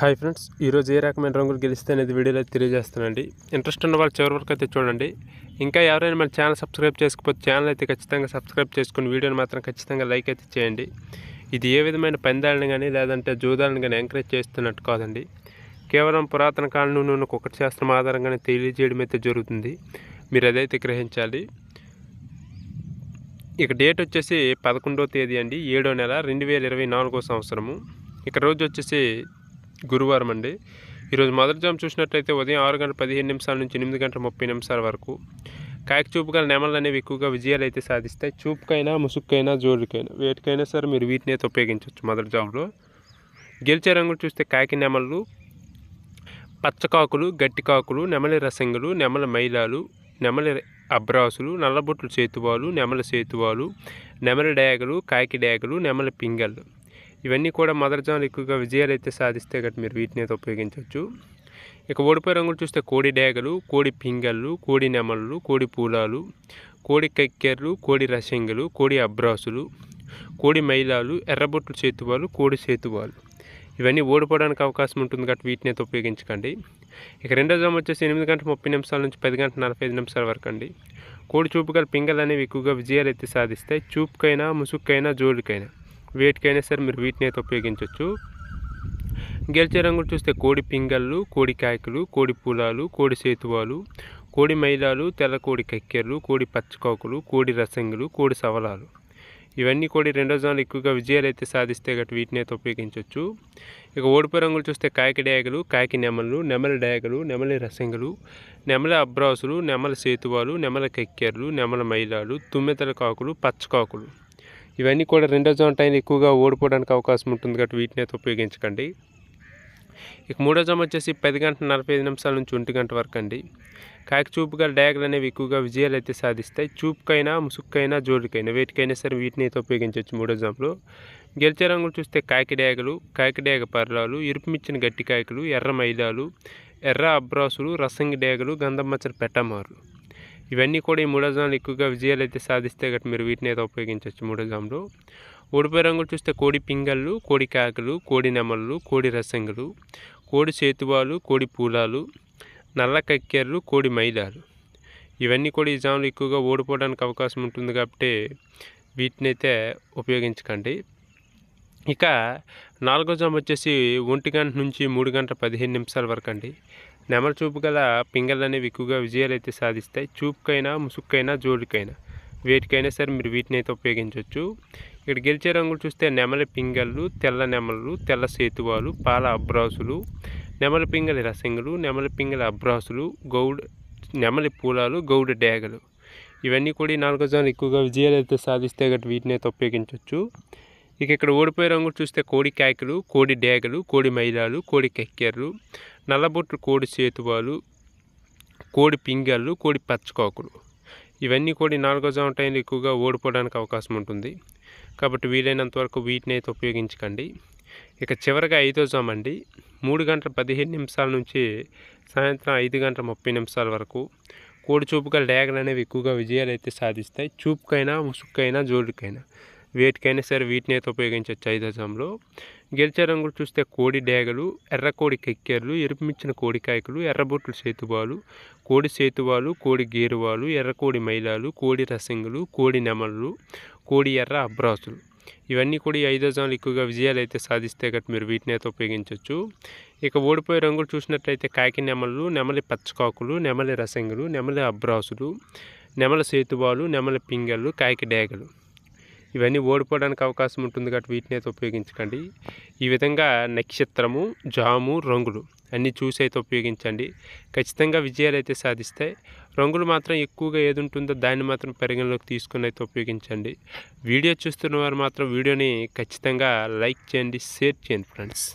hi friends ఈరోజు ఏ రకమైన రంగులు గెలిస్తే అనేది వీడియోలో తెలియజేస్తానండి ఇంట్రెస్ట్ ఉన్న వాళ్ళు చివరి వరకు అయితే చూడండి ఇంకా ఎవరైనా మన ఛానల్ సబ్స్క్రైబ్ చేసుకపోతే ఛానల్ అయితే ఖచ్చితంగా సబ్స్క్రైబ్ చేసుకుని వీడియోని మాత్రం ఖచ్చితంగా లైక్ అయితే చేయండి ఇది ఏ విధమైన పందాలను కానీ లేదంటే జూదాలను కానీ ఎంకరేజ్ చేస్తున్నట్టు కాదండి కేవలం పురాతన కాలంలో ఉన్న ఒకటి శాస్త్రం ఆధారంగానే తెలియజేయడం అయితే జరుగుతుంది మీరు అదైతే గ్రహించాలి ఇక డేట్ వచ్చేసి పదకొండో తేదీ అండి ఏడో నెల రెండు సంవత్సరము ఇక రోజు వచ్చేసి గురువారం అండి ఈరోజు మొదటి జామ్ చూసినట్లయితే ఉదయం ఆరు గంటల పదిహేను నిమిషాల నుంచి ఎనిమిది గంటల ముప్పై నిమిషాల వరకు కాయక చూపుగా నెమలు అనేవి ఎక్కువగా విజయాలు అయితే సాధిస్తాయి చూపుకైనా ముసుక్కైనా జోరుకైనా వేటికైనా సరే మీరు వీటిని అయితే ఉపయోగించవచ్చు మొదటి జాములో గెలిచే రంగులు చూస్తే కాకి నెమళ్ళు పచ్చకాకులు గట్టికాకులు నెమలి రసంగులు నెమల మైలాలు నెమలి అబ్రాసులు నల్లబొట్లు చేతువాలు నెమల చేతువాలు నెమలి డేగలు కాకి డేగలు నెమల పింగళ్ళు ఇవన్నీ కూడా మదర్ జాన్లు ఎక్కువగా విజయాలు అయితే సాధిస్తే గట్టి మీరు వీటిని అయితే ఉపయోగించవచ్చు ఇక ఓడిపోయే రంగులు చూస్తే కోడి డేగలు కోడి పింగళ్ళు కోడి నెమళ్ళు కోడి పూలాలు కోడి కక్కెర్లు కోడి రసింగలు కోడి అబ్రాసులు కోడి మైలాలు ఎర్రబొట్లు చేతువాలు కోడి చేతువాలు ఇవన్నీ ఓడిపోవడానికి అవకాశం ఉంటుంది కాబట్టి వీటిని అయితే ఉపయోగించకండి ఇక రెండో జామ్ వచ్చేసి ఎనిమిది గంటల ముప్పై నిమిషాల నుంచి పది గంటల నలభై ఐదు నిమిషాల వరకు అండి కోడి చూపుగల పింగలు అనేవి ఎక్కువగా విజయాలు అయితే సాధిస్తాయి చూపుకైనా ముసుక్కైనా జోలికైనా వేటికైనా సరే మీరు వీటిని అయితే ఉపయోగించవచ్చు గెలిచే రంగులు చూస్తే కోడి పింగళ్ళు కోడి కాయకులు కోడి పూలాలు కోడి సేతువాలు కోడి మైలాలు తెల్ల కోడి కక్కెర్లు కోడి పచ్చకాకులు కోడి రసంగులు కోడి సవలాలు ఇవన్నీ కూడా రెండో జోన్లు ఎక్కువగా విజయాలు అయితే సాధిస్తే గట్టి వీటిని అయితే ఉపయోగించవచ్చు ఇక ఓడిపు రంగులు చూస్తే కాయకి డయాగలు కాయకి నెమలు నెమలి డయాగలు నెమలి రసంగులు నెమల అబ్రాసులు నెమల సేతువాలు నెమల కక్కెర్లు నెమల మైలాలు తుమ్మెతల కాకులు పచ్చకాకులు ఇవన్నీ కూడా రెండో జోన్ టైం ఎక్కువగా ఓడిపోవడానికి అవకాశం ఉంటుంది కాబట్టి వీటిని అయితే ఉపయోగించకండి ఇక మూడో జోన్ వచ్చేసి పది గంటల నలభై ఐదు నిమిషాల నుంచి ఒంటి గంట వరకు అండి కాకి చూపుగా డయాగ్రల్ అనేవి ఎక్కువగా విజయాలు అయితే సాధిస్తాయి చూపుకైనా ముసుక్కైనా జోడికైనా వేటికైనా సరే వీటిని అయితే ఉపయోగించవచ్చు మూడో జాంలో గెలిచే రంగులు చూస్తే కాకి డయాగలు కాకి డయాగ పర్లాలు ఇరుపుమిచ్చిన గట్టి కాయకులు ఎర్ర మైదాలు ఎర్ర అబ్రాసులు రసంగి డేగలు గంధమచ్చని పెట్టమారు ఇవన్నీ కూడా ఈ మూడోజాములు ఎక్కువగా విజయాలు అయితే సాధిస్తే గట్టి మీరు వీటిని అయితే ఉపయోగించవచ్చు మూడోజాములు ఓడిపోయి రంగులు చూస్తే కోడి పింగళ్ళు కోడి కాకలు కోడి నెమళ్ళు కోడి రసంగులు కోడి చేతువాలు కోడి పూలాలు నల్ల కక్కెర్లు కోడి మైదాలు ఇవన్నీ కూడా ఈ జాములు ఎక్కువగా ఓడిపోవడానికి అవకాశం ఉంటుంది కాబట్టి వీటినైతే ఉపయోగించకండి ఇక నాలుగో జామ్ వచ్చేసి ఒంటి గంట నుంచి మూడు గంటల పదిహేను నిమిషాల వరకు అండి నెమలి చూపు గల పింగళ్ళు అనేవి ఎక్కువగా విజయాలు అయితే సాధిస్తాయి చూపుకైనా ముసుక్కైనా జోడికైనా వేటికైనా సరే మీరు వీటిని అయితే ఉపయోగించవచ్చు ఇక్కడ గెలిచే రంగులు చూస్తే నెమలి పింగళ్ళు తెల్ల నెమలు తెల్ల సేతువాలు పాల అబ్రాసులు నెమలి పింగళి రసంగులు నెమలి పింగళి అబ్రాసులు గౌడ్ నెమలి పూలాలు గౌడ్ డేగలు ఇవన్నీ కూడా ఈ నాలుగో జోన్లు ఎక్కువగా విజయాలు అయితే సాధిస్తే గట్టి వీటిని అయితే ఉపయోగించవచ్చు ఇక ఇక్కడ ఓడిపోయే రంగులు చూస్తే కోడి కాయకులు కోడి డేగలు కోడి మైదాలు కోడి కెక్కెర్లు నల్లబొట్లు కోడి సేతువాలు కోడి పింగళ్ళు కోడి పచ్చకాకులు ఇవన్నీ కోడి నాలుగో జామ టైంలో ఎక్కువగా ఓడిపోవడానికి అవకాశం ఉంటుంది కాబట్టి వీలైనంత వరకు వీటిని అయితే ఉపయోగించకండి ఇక చివరిగా ఐదో జామ అండి మూడు గంటల పదిహేను నిమిషాల నుంచి సాయంత్రం ఐదు గంటల ముప్పై నిమిషాల వరకు కోడి చూపుగా డ్యాగలు అనేవి ఎక్కువగా విజయాలు అయితే సాధిస్తాయి చూపుకైనా ముసుక్కైనా జోడుకైనా వేటికైనా సరే వీటిని అయితే ఉపయోగించవచ్చు ఐదజంలో గెలిచే రంగులు చూస్తే కోడి డేగలు ఎర్ర కోడి కెక్కెర్లు ఎరుపుమిచ్చిన కోడి కాయకులు ఎర్రబొట్లు సేతువాలు కోడి సేతువాలు కోడి గేరువాలు ఎర్ర కోడి మైలాలు కోడి రసింగులు కోడి నెమలు కోడి ఎర్ర అబ్రాసులు ఇవన్నీ కూడా ఈ ఐదు ఎక్కువగా విజయాలు అయితే సాధిస్తే గట్టు మీరు వీటిని అయితే ఉపయోగించవచ్చు ఇక ఓడిపోయే రంగులు చూసినట్లయితే కాకి నెమలు నెమలి పచ్చకాకులు నెమలి రసంగులు నెమలి అబ్రాసులు నెమల సేతువాలు నెమలి పింగళ్ళు కాకి డేగలు ఇవన్నీ ఓడిపోవడానికి అవకాశం ఉంటుంది కాబట్టి వీటిని అయితే ఉపయోగించకండి ఈ విధంగా నక్షత్రము జాము రంగులు అన్నీ చూసి అయితే ఉపయోగించండి ఖచ్చితంగా విజయాలు అయితే సాధిస్తాయి రంగులు మాత్రం ఎక్కువగా ఏది ఉంటుందో దాన్ని మాత్రం పరిగణలోకి తీసుకుని అయితే ఉపయోగించండి వీడియో చూస్తున్న వారు మాత్రం వీడియోని ఖచ్చితంగా లైక్ చేయండి షేర్ చేయండి ఫ్రెండ్స్